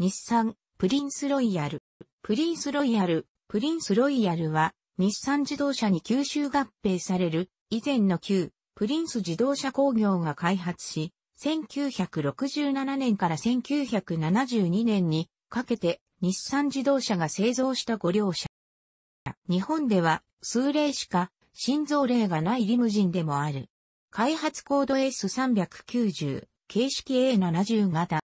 日産、プリンスロイヤル。プリンスロイヤル、プリンスロイヤルは、日産自動車に吸収合併される、以前の旧、プリンス自動車工業が開発し、1967年から1972年にかけて日産自動車が製造した5両車。日本では数例しか心臓例がないリムジンでもある。開発コード S390、形式 A70 型。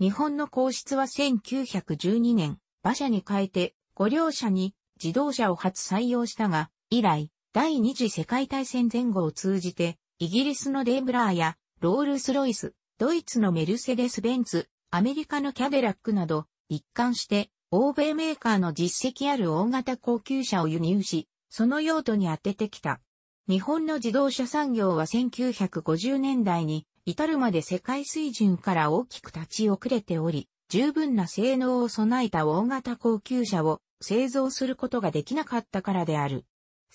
日本の皇室は1912年、馬車に変えて、ご両者に自動車を初採用したが、以来、第二次世界大戦前後を通じて、イギリスのデーブラーや、ロールス・ロイス、ドイツのメルセデス・ベンツ、アメリカのキャデラックなど、一貫して、欧米メーカーの実績ある大型高級車を輸入し、その用途に当ててきた。日本の自動車産業は1950年代に至るまで世界水準から大きく立ち遅れており、十分な性能を備えた大型高級車を製造することができなかったからである。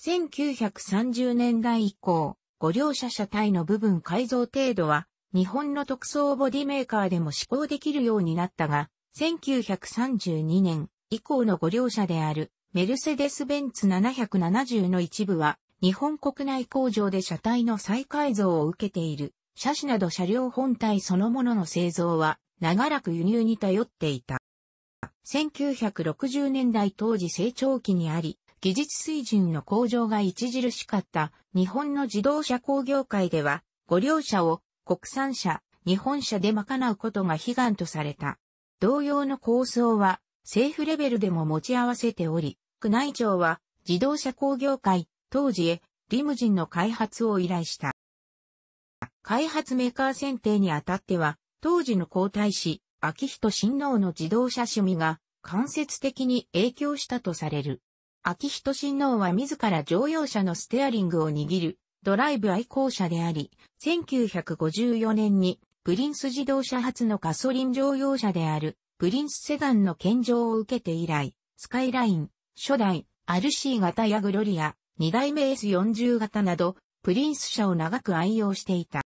1930年代以降、ご両者車体の部分改造程度は、日本の特装ボディメーカーでも施行できるようになったが、1932年以降のご両者である、メルセデス・ベンツ770の一部は、日本国内工場で車体の再改造を受けている。車種など車両本体そのものの製造は長らく輸入に頼っていた。1960年代当時成長期にあり、技術水準の向上が著しかった日本の自動車工業界では、ご両車を国産車、日本車で賄うことが悲願とされた。同様の構想は政府レベルでも持ち合わせており、宮内庁は自動車工業界当時へリムジンの開発を依頼した。開発メーカー選定にあたっては、当時の皇太子、秋人親王の自動車趣味が間接的に影響したとされる。秋人親王は自ら乗用車のステアリングを握るドライブ愛好者であり、1954年にプリンス自動車初のガソリン乗用車であるプリンスセダンの献上を受けて以来、スカイライン、初代、RC 型やグロリア、2代目 S40 型など、プリンス車を長く愛用していた。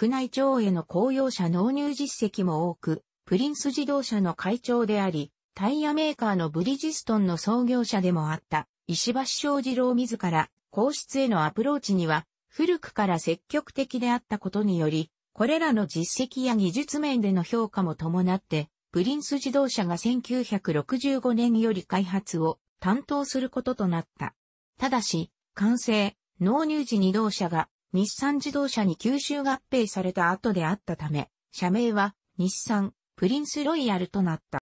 宮内庁への公用車納入実績も多く、プリンス自動車の会長であり、タイヤメーカーのブリヂストンの創業者でもあった、石橋正二郎自ら、皇室へのアプローチには、古くから積極的であったことにより、これらの実績や技術面での評価も伴って、プリンス自動車が1965年より開発を担当することとなった。ただし、完成、納入時に同社が日産自動車に吸収合併された後であったため、社名は日産プリンスロイヤルとなった。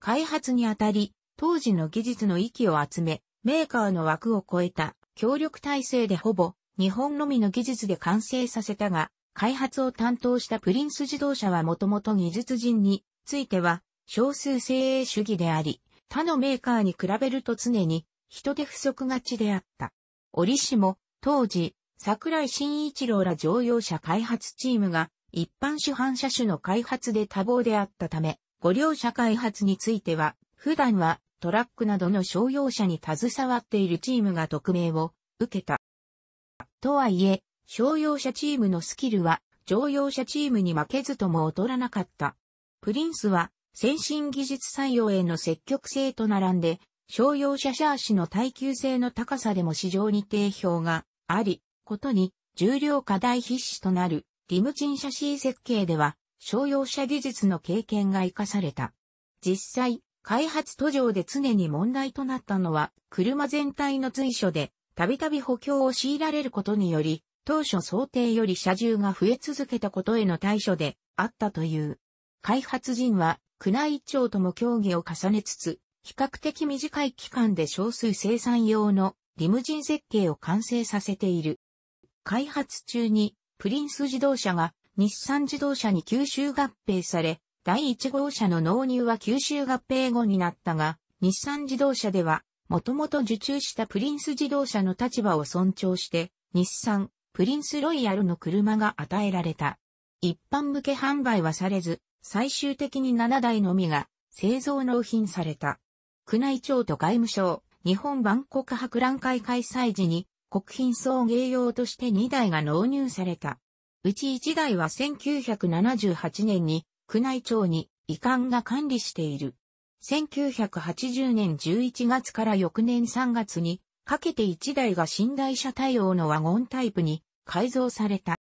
開発にあたり、当時の技術の域を集め、メーカーの枠を超えた協力体制でほぼ日本のみの技術で完成させたが、開発を担当したプリンス自動車はもともと技術人については少数精鋭主義であり、他のメーカーに比べると常に人手不足がちであった。折しも当時桜井新一郎ら乗用車開発チームが一般主販車種の開発で多忙であったため、ご両車開発については、普段はトラックなどの商用車に携わっているチームが特命を受けた。とはいえ、商用車チームのスキルは乗用車チームに負けずとも劣らなかった。プリンスは先進技術採用への積極性と並んで、商用車シャーシの耐久性の高さでも市場に定評があり、ことに、重量課題必至となる、リムチンシャシー設計では、商用車技術の経験が活かされた。実際、開発途上で常に問題となったのは、車全体の随所で、たびたび補強を強いられることにより、当初想定より車重が増え続けたことへの対処であったという。開発陣は、宮内庁とも協議を重ねつつ、比較的短い期間で少数生産用のリムジン設計を完成させている。開発中に、プリンス自動車が日産自動車に吸収合併され、第1号車の納入は吸収合併後になったが、日産自動車では、もともと受注したプリンス自動車の立場を尊重して、日産、プリンスロイヤルの車が与えられた。一般向け販売はされず、最終的に7台のみが製造納品された。宮内庁と外務省、日本万国博覧会開催時に国賓送迎用として2台が納入された。うち1台は1978年に宮内庁に遺憾が管理している。1980年11月から翌年3月にかけて1台が寝台車対応のワゴンタイプに改造された。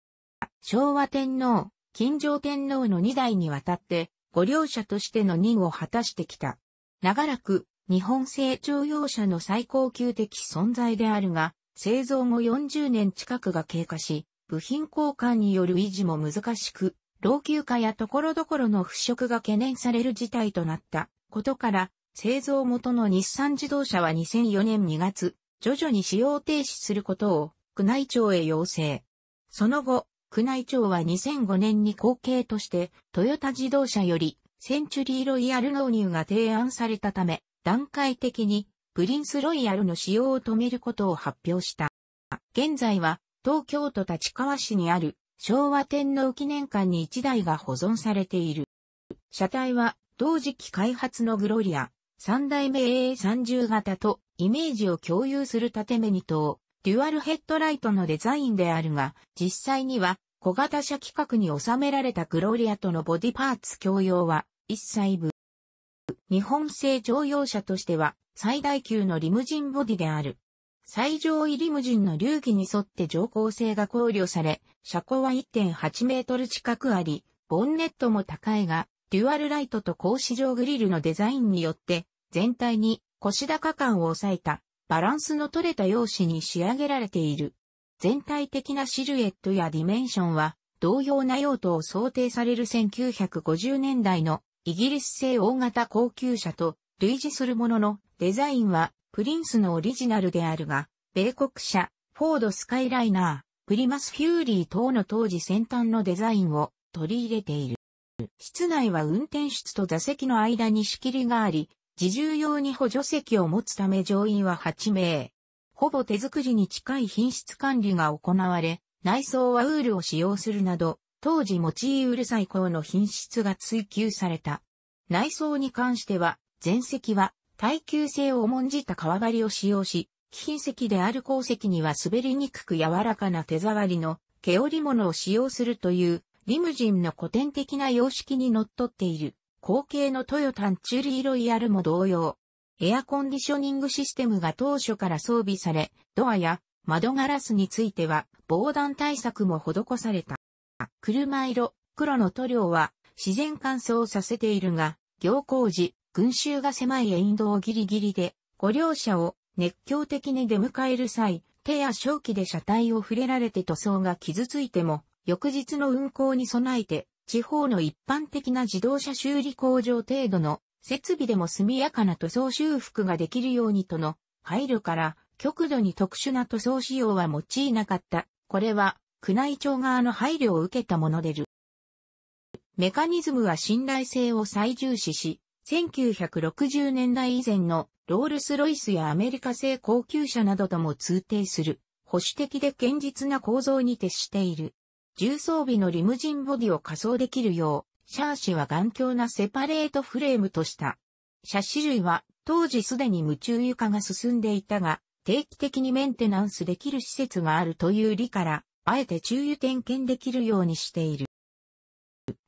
昭和天皇、金城天皇の2台にわたってご両者としての任を果たしてきた。長らく日本製徴用車の最高級的存在であるが、製造後40年近くが経過し、部品交換による維持も難しく、老朽化や所々の腐食が懸念される事態となったことから、製造元の日産自動車は2004年2月、徐々に使用停止することを宮内庁へ要請。その後、宮内庁は2005年に後継として、トヨタ自動車よりセンチュリーロイヤル納入が提案されたため、段階的にプリンスロイヤルの使用を止めることを発表した。現在は、東京都立川市にある昭和天皇記念館に1台が保存されている。車体は、同時期開発のグロリア、3代目 AA30 型とイメージを共有する縦目に等、デュアルヘッドライトのデザインであるが、実際には小型車規格に収められたグロリアとのボディパーツ共用は一切日本製乗用車としては最大級のリムジンボディである。最上位リムジンの流儀に沿って乗降性が考慮され、車高は1.8メートル近くあり、ボンネットも高いが、デュアルライトと格子状グリルのデザインによって、全体に腰高感を抑えた、バランスの取れた用紙に仕上げられている。全体的なシルエットやディメンションは、同様な用途を想定される1950年代のイギリス製大型高級車と類似するもののデザインはプリンスのオリジナルであるが、米国車、フォードスカイライナー、プリマスフューリー等の当時先端のデザインを取り入れている。室内は運転室と座席の間に仕切りがあり、自重用に補助席を持つため乗員は8名。ほぼ手作りに近い品質管理が行われ、内装はウールを使用するなど、当時用いうる最高の品質が追求された。内装に関しては、前席は耐久性を重んじた革張りを使用し、貴賓席である鉱石には滑りにくく柔らかな手触りの毛織物を使用するというリムジンの古典的な様式にのっとっている後継のトヨタンチュリーロイヤルも同様。エアコンディショニングシステムが当初から装備され、ドアや窓ガラスについては防弾対策も施された。車色、黒の塗料は自然乾燥させているが、行工時、群衆が狭い沿道ギリギリで、ご両者を熱狂的に出迎える際、手や正気で車体を触れられて塗装が傷ついても、翌日の運行に備えて、地方の一般的な自動車修理工場程度の設備でも速やかな塗装修復ができるようにとの配慮から、極度に特殊な塗装仕様は用いなかった。これは宮内庁側の配慮を受けたものでる。メカニズムは信頼性を最重視し、1960年代以前のロールス・ロイスやアメリカ製高級車などとも通底する、保守的で堅実な構造に徹している。重装備のリムジンボディを仮装できるよう、シャーシは頑強なセパレートフレームとした。車種類は当時すでに夢中床が進んでいたが、定期的にメンテナンスできる施設があるという理から、あえて注意点検できるようにしている。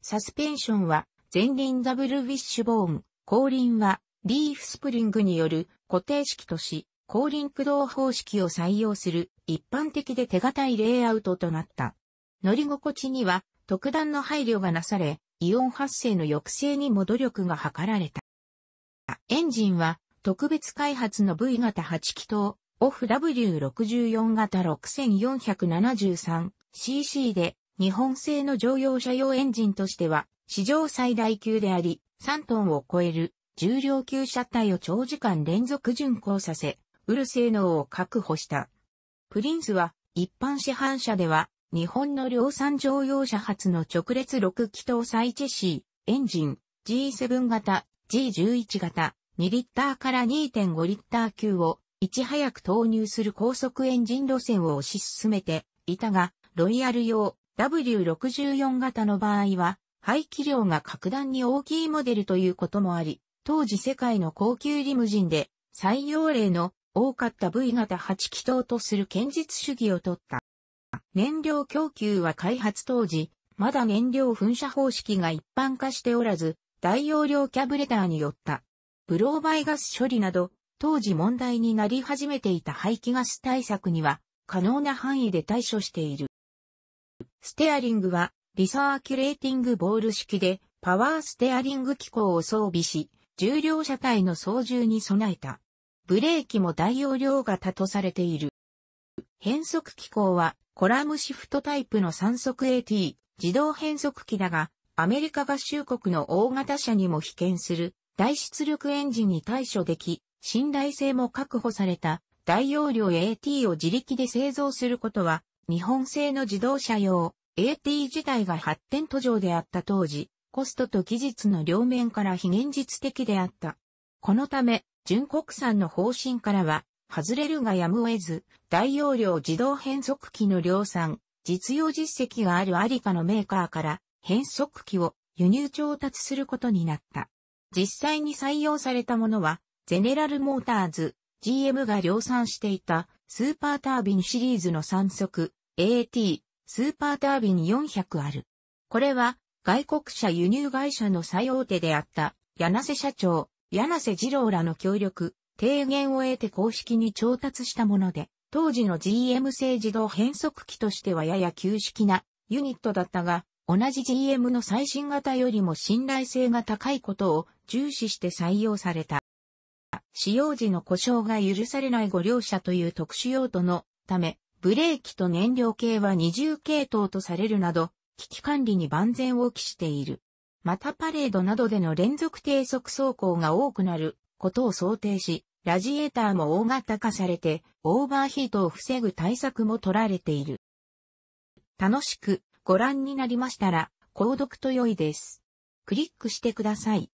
サスペンションは前輪ダブルウィッシュボーン、後輪はリーフスプリングによる固定式とし、後輪駆動方式を採用する一般的で手堅いレイアウトとなった。乗り心地には特段の配慮がなされ、イオン発生の抑制にも努力が図られた。エンジンは特別開発の V 型8気筒オフ W64 型 6473cc で日本製の乗用車用エンジンとしては史上最大級であり3トンを超える重量級車体を長時間連続巡航させ、売る性能を確保した。プリンスは一般市販車では日本の量産乗用車発の直列6気筒再チェシー、エンジン、G7 型、G11 型、2リッターから2.5リッター級をいち早く投入する高速エンジン路線を推し進めていたが、ロイヤル用 W64 型の場合は、排気量が格段に大きいモデルということもあり、当時世界の高級リムジンで採用例の多かった V 型8気筒とする堅実主義を取った。燃料供給は開発当時、まだ燃料噴射方式が一般化しておらず、大容量キャブレターによった。ブローバイガス処理など、当時問題になり始めていた排気ガス対策には、可能な範囲で対処している。ステアリングは、リサーキュレーティングボール式で、パワーステアリング機構を装備し、重量車体の操縦に備えた。ブレーキも大容量型とされている。変速機構は、コラムシフトタイプの3速 AT、自動変速機だが、アメリカ合衆国の大型車にも被験する、大出力エンジンに対処でき、信頼性も確保された大容量 AT を自力で製造することは、日本製の自動車用 AT 自体が発展途上であった当時、コストと技術の両面から非現実的であった。このため、純国産の方針からは、外れるがやむを得ず、大容量自動変速機の量産、実用実績があるアリカのメーカーから、変速機を輸入調達することになった。実際に採用されたものは、ゼネラルモーターズ、GM が量産していたスーパータービンシリーズの3速 AT、スーパータービン400ある。これは外国車輸入会社の最大手であった柳瀬社長、柳瀬二郎らの協力、提言を得て公式に調達したもので、当時の GM 製自動変速機としてはやや旧式なユニットだったが、同じ GM の最新型よりも信頼性が高いことを重視して採用された。使用時の故障が許されないご両者という特殊用途のため、ブレーキと燃料系は二重系統とされるなど、危機管理に万全を期している。またパレードなどでの連続低速走行が多くなることを想定し、ラジエーターも大型化されて、オーバーヒートを防ぐ対策も取られている。楽しくご覧になりましたら、購読と良いです。クリックしてください。